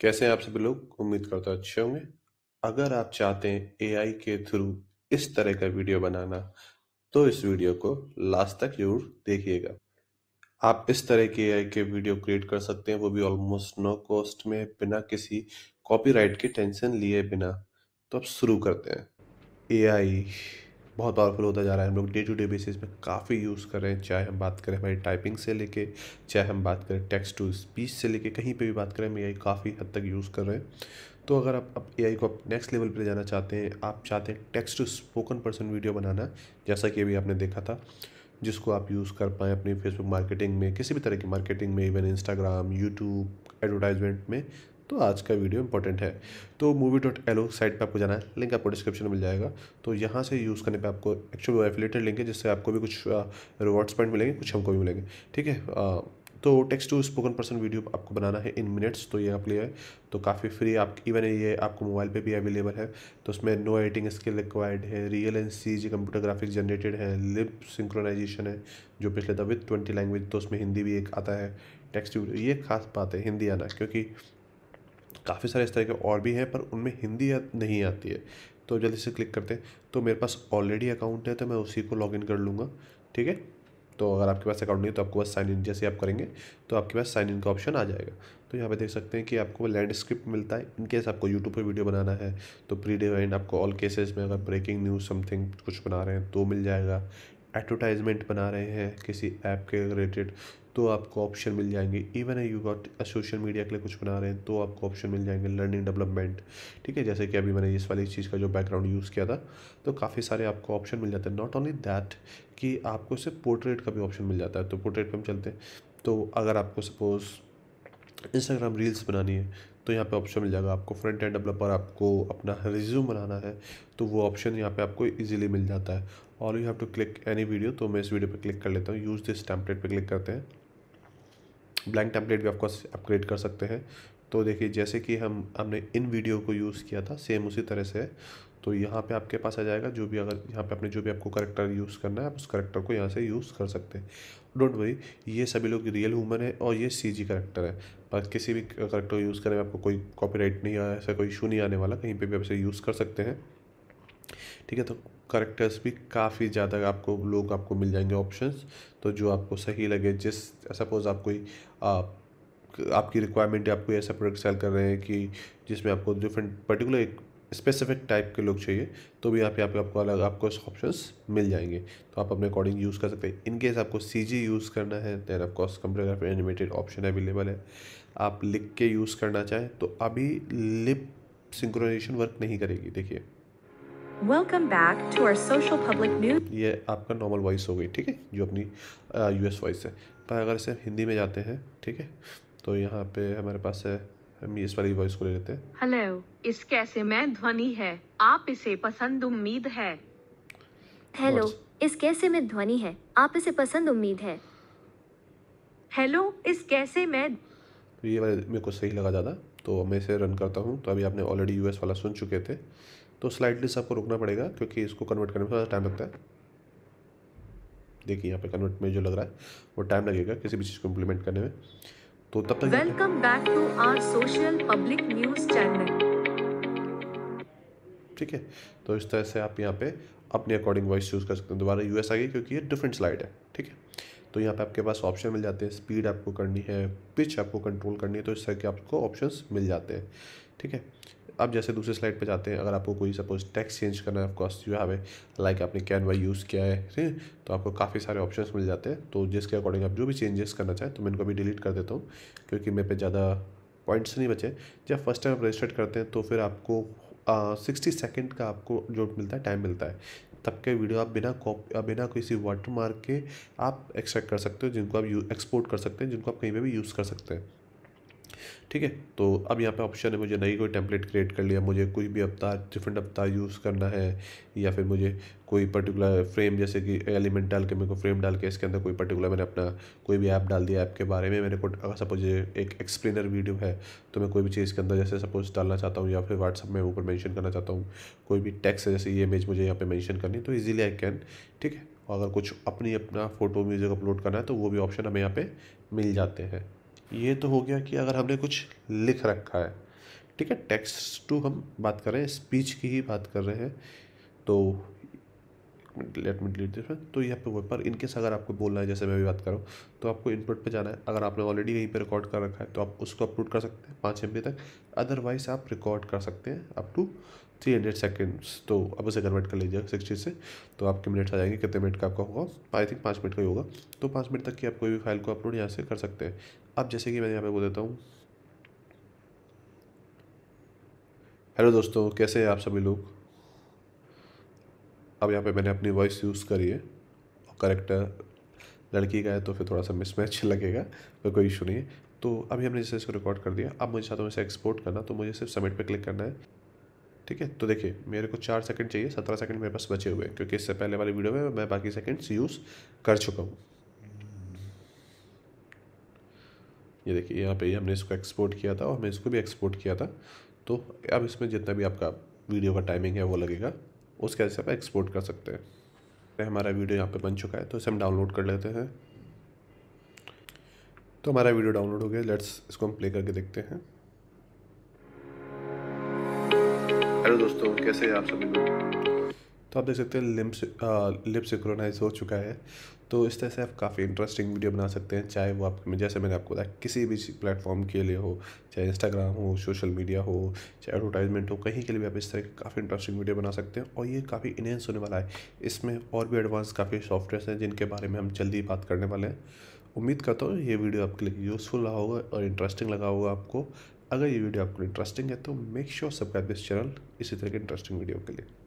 कैसे हैं आप सभी लोग उम्मीद करता हूँ अच्छे होंगे अगर आप चाहते हैं एआई के थ्रू इस तरह का वीडियो बनाना तो इस वीडियो को लास्ट तक जरूर देखिएगा आप इस तरह के एआई के वीडियो क्रिएट कर सकते हैं वो भी ऑलमोस्ट नो कॉस्ट में बिना किसी कॉपीराइट के टेंशन लिए बिना तो आप शुरू करते हैं एआई बहुत पावरफुल होता जा रहा है हम लोग डे टू डे बेसिस में काफ़ी यूज़ कर रहे हैं चाहे हम बात करें हमारी टाइपिंग से लेके चाहे हम बात करें टेक्स्ट टू स्पीच से लेके कहीं पे भी बात करें हम ए काफ़ी हद तक यूज़ कर रहे हैं तो अगर आप अब ए को आप नेक्स्ट लेवल पर जाना चाहते हैं आप चाहते हैं text to spoken person video बनाना जैसा कि अभी आपने देखा था जिसको आप यूज़ कर पाएँ अपनी फेसबुक मार्केटिंग में किसी भी तरह की मार्केटिंग में इवन इंस्टाग्राम यूट्यूब एडवर्टाइजमेंट में तो आज का वीडियो इंपॉर्टेंट है तो मूवी डॉट एलो साइट पर आपको जाना है लिंक आपको डिस्क्रिप्शन में मिल जाएगा तो यहाँ से यूज़ करने पे आपको एक्चुअल एफिलेटेड लिंक है जिससे आपको भी कुछ रिवॉर्ड्स पॉइंट मिलेंगे कुछ हमको भी मिलेंगे ठीक है तो text to spoken person video आपको बनाना है इन मिनट्स तो ये आप लिए है तो काफ़ी फ्री आप इवन ये आपको मोबाइल पे भी अवेलेबल है तो उसमें नो एडिटिंग स्किल रिक्वायर्ड है real and C G computer graphics generated है लिप सिंक्रोनाइजेशन है जो पिछले था विथ ट्वेंटी लैंग्वेज तो उसमें हिंदी भी एक आता है टेक्स्ट ये खास बात है हिंदी आना क्योंकि काफ़ी सारे इस तरह के और भी हैं पर उनमें हिंदी नहीं आती है तो जल्दी से क्लिक करते हैं तो मेरे पास ऑलरेडी अकाउंट है तो मैं उसी को लॉगिन कर लूँगा ठीक है तो अगर आपके पास अकाउंट नहीं तो आपको बस साइन इन जैसे आप करेंगे तो आपके पास साइन इन का ऑप्शन आ जाएगा तो यहाँ पे देख सकते हैं कि आपको लैंडस्क्रिप्ट मिलता है इनकेस आपको यूट्यूब पर वीडियो बनाना है तो प्री डिवाइन आपको ऑल केसेस में अगर ब्रेकिंग न्यूज़ समथिंग कुछ बना रहे हैं तो मिल जाएगा एडवर्टाइजमेंट बना रहे हैं किसी ऐप के रिलेटेड तो आपको ऑप्शन मिल जाएंगे even you got social media के लिए कुछ बना रहे हैं तो आपको ऑप्शन मिल जाएंगे लर्निंग डेवलपमेंट ठीक है जैसे कि अभी मैंने इस वाली चीज़ का जो बैकग्राउंड यूज़ किया था तो काफ़ी सारे आपको ऑप्शन मिल जाते हैं नॉट ओनली दैट कि आपको इससे पोर्ट्रेट का भी ऑप्शन मिल जाता है तो पोर्ट्रेट पर हम चलते हैं तो अगर आपको सपोज़ इंस्टाग्राम रील्स बनानी है तो यहाँ पे ऑप्शन मिल जाएगा आपको फ्रंट एंड डेवलपर आपको अपना रिज्यूम बनाना है तो वो ऑप्शन यहाँ पे आपको इजीली मिल जाता है all you have to click any video तो मैं इस वीडियो पर क्लिक कर लेता हूँ यूज़ दिस टैम्पलेट पर क्लिक करते हैं ब्लैंक टैम्पलेट भी आपको अपग्रेड कर सकते हैं तो देखिए जैसे कि हम हमने इन वीडियो को यूज़ किया था सेम उसी तरह से तो यहाँ पे आपके पास आ जाएगा जो भी अगर यहाँ पे आपने जो भी आपको करेक्टर यूज़ करना है आप उस करेक्टर को यहाँ से यूज़ कर सकते हैं डोंट वरी ये सभी लोग रियल हुमन है और ये सी जी करेक्टर है पर किसी भी करेक्टर को यूज़ करने में आपको कोई कॉपीराइट नहीं आया ऐसा कोई इशू नहीं आने वाला कहीं पर भी आप इसे यूज़ कर सकते हैं ठीक है तो करेक्टर्स भी काफ़ी ज़्यादा आपको लोग आपको मिल जाएंगे ऑप्शंस तो जो आपको सही लगे जिस सपोज़ आप कोई आपकी रिक्वायरमेंट आप कोई ऐसा प्रोडक्ट सेल कर रहे हैं कि जिसमें आपको डिफरेंट पर्टिकुलर एक स्पेसिफिक टाइप के लोग चाहिए तो भी आप यहाँ पे आपको अलग आपको ऑप्शन मिल जाएंगे तो आप अपने अकॉर्डिंग यूज़ कर सकते हैं इन केस आपको सी जी यूज़ करना है then of course computer graphic animated option available है आप लिख के यूज़ करना चाहें तो अभी लिप सिंक्रोनाइजेशन वर्क नहीं करेगी देखिए Welcome back to our social public news. ये आपका नॉर्मल वॉइस हो गई ठीक है जो अपनी यू एस वॉइस है पर अगर इसे हिंदी में जाते हैं ठीक है तो यहाँ पे हमारे पास है हम इस वाली वॉइस को ले लेते हैं हेलो इस कैसे में ध्वनि है आप इसे पसंद उम्मीद है हेलो इस कैसे में ध्वनि है आप इसे पसंद उम्मीद है हेलो इस कैसे में तो ये वाले मेरे को सही लगा ज़्यादा तो मैं इसे रन करता हूँ तो अभी आपने ऑलरेडी यूएस वाला सुन चुके थे तो स्लाइडली सबको आपको रोकना पड़ेगा क्योंकि इसको कन्वर्ट करने में थोड़ा टाइम लगता है देखिए यहाँ पे कन्वर्ट में जो लग रहा है वो टाइम लगेगा किसी भी चीज़ को इम्प्लीमेंट करने में तो तब तक welcome back to our social public news channel ठीक है तो इस तरह से आप यहाँ पे अपने अकॉर्डिंग वॉइस चूज़ कर सकते हैं दोबारा यूएस आ गई क्योंकि ये डिफरेंट स्लाइड है ठीक है तो यहाँ पे आपके पास ऑप्शन मिल जाते हैं स्पीड आपको करनी है पिच आपको कंट्रोल करनी है तो इस तरह के आपको ऑप्शंस मिल जाते हैं ठीक है अब जैसे दूसरे स्लाइड पे जाते हैं अगर आपको कोई सपोज टैक्स चेंज करना है ऑफकोर्स यू है लाइक आपने कैनवा यूज़ किया है ठीक तो आपको काफ़ी सारे ऑप्शंस मिल जाते हैं तो जिसके अकॉर्डिंग आप जो भी चेंजेस करना चाहें तो मैं इनको भी डिलीट कर देता हूँ क्योंकि मेरे पे ज़्यादा पॉइंट्स नहीं बचे जब फर्स्ट टाइम आप रजिस्टर्ड करते हैं तो फिर आपको सिक्सटी सेकेंड का आपको जो मिलता है टाइम मिलता है तब के वीडियो आप बिना कॉपी बिना किसी वाटर मार्क के आप एक्सट्रैक्ट कर सकते हो जिनको आप एक्सपोर्ट कर सकते हैं जिनको आप कहीं पर भी यूज़ कर सकते हैं ठीक है तो अब यहाँ पे ऑप्शन है मुझे नई कोई टेम्पलेट क्रिएट कर लिया मुझे कोई भी अवतार डिफरेंट अवतार यूज़ करना है या फिर मुझे कोई पर्टिकुलर फ्रेम जैसे कि एलिमेंट डाल के मेरे को फ्रेम डाल के इसके अंदर कोई पर्टिकुलर मैंने अपना कोई भी ऐप डाल दिया ऐप के बारे में मेरे को अगर सपोज एक एक्सप्लेनर वीडियो है तो मैं कोई भी चीज़ के अंदर जैसे सपोज डालना चाहता हूँ या फिर व्हाट्सअप में ऊपर मैंशन करना चाहता हूँ कोई भी टैक्स है जैसे ये इमेज मुझे यहाँ पर मैंशन करनी तो ईजिली आई कैन ठीक है और अगर कुछ अपनी अपना फ़ोटो म्यूज़िक अपलोड करना है तो वो भी ऑप्शन हमें यहाँ पे मिल जाते हैं ये तो हो गया कि अगर हमने कुछ लिख रखा है ठीक है टेक्स्ट टू हम बात कर रहे हैं स्पीच की ही बात कर रहे हैं तो लेट मिनट लेट दिस तो यहाँ पे हुआ पर इनकेस अगर आपको बोलना है जैसे मैं भी बात करूँ तो आपको इनपुट पे जाना है अगर आपने ऑलरेडी यहीं पे रिकॉर्ड कर रखा है तो आप उसको अपलोड कर सकते हैं पाँच एम तक अदरवाइज आप रिकॉर्ड कर सकते हैं up to three hundred seconds तो अब उसे कन्वर्ट कर लीजिएगा सिक्सटी से तो आपके मिनट्स आ जाएंगे कितने मिनट का आपका होगा आई थिंक पाँच मिनट का ही होगा तो पाँच मिनट तक की आप कोई भी फाइल को अपलोड यहाँ से कर सकते हैं अब जैसे कि मैं यहाँ पे बोल देता हूँ हेलो दोस्तों कैसे हैं आप सभी लोग अब यहाँ पे मैंने अपनी वॉइस यूज़ करी है और करेक्टर लड़की का है तो फिर थोड़ा सा मिसमैच लगेगा तो कोई इशू नहीं है तो अभी हमने जैसे इसको रिकॉर्ड कर दिया अब मुझे चाहता हूँ इसे एक्सपोर्ट करना तो मुझे सिर्फ सबमिट पे क्लिक करना है ठीक है तो देखिए मेरे को चार सेकंड चाहिए सत्रह सेकंड मेरे पास बचे हुए हैं क्योंकि इससे पहले वाली वीडियो में मैं बाकी सेकंड्स यूज़ कर चुका हूँ ये देखिए यहाँ पे हमने इसको एक्सपोर्ट किया था और हमें इसको भी एक्सपोर्ट किया था तो अब इसमें जितना भी आपका वीडियो का टाइमिंग है वो लगेगा उसके वजह से आप एक्सपोर्ट कर सकते हैं हमारा वीडियो यहाँ पे बन चुका है तो इसे हम डाउनलोड कर लेते हैं तो हमारा वीडियो डाउनलोड हो गया लेट्स इसको हम प्ले करके देखते हैं हेलो दोस्तों कैसे हैं आप सभी लोग तो आप देख सकते हैं लिप्स लिप सिक्रोनाइज हो चुका है तो इस तरह से आप काफ़ी इंटरेस्टिंग वीडियो बना सकते हैं चाहे वो आप में जैसे मैंने आपको बताया किसी भी प्लेटफॉर्म के लिए हो चाहे इंस्टाग्राम हो सोशल मीडिया हो चाहे एडवर्टाइजमेंट हो कहीं के लिए भी आप इस तरह की काफ़ी इंटरेस्टिंग वीडियो बना सकते हैं और ये काफ़ी इनहेंस होने वाला है इसमें और भी एडवांस काफ़ी सॉफ्टवेयर हैं जिनके बारे में हम जल्दी बात करने वाले हैं उम्मीद करता हूँ ये वीडियो आपके लिए यूज़फुल रहा होगा और इंटरेस्टिंग लगा होगा आपको अगर ये वीडियो आपको इंटरेस्टिंग है तो make sure subscribe this channel इसी तरह के इंटरेस्टिंग वीडियो के लिए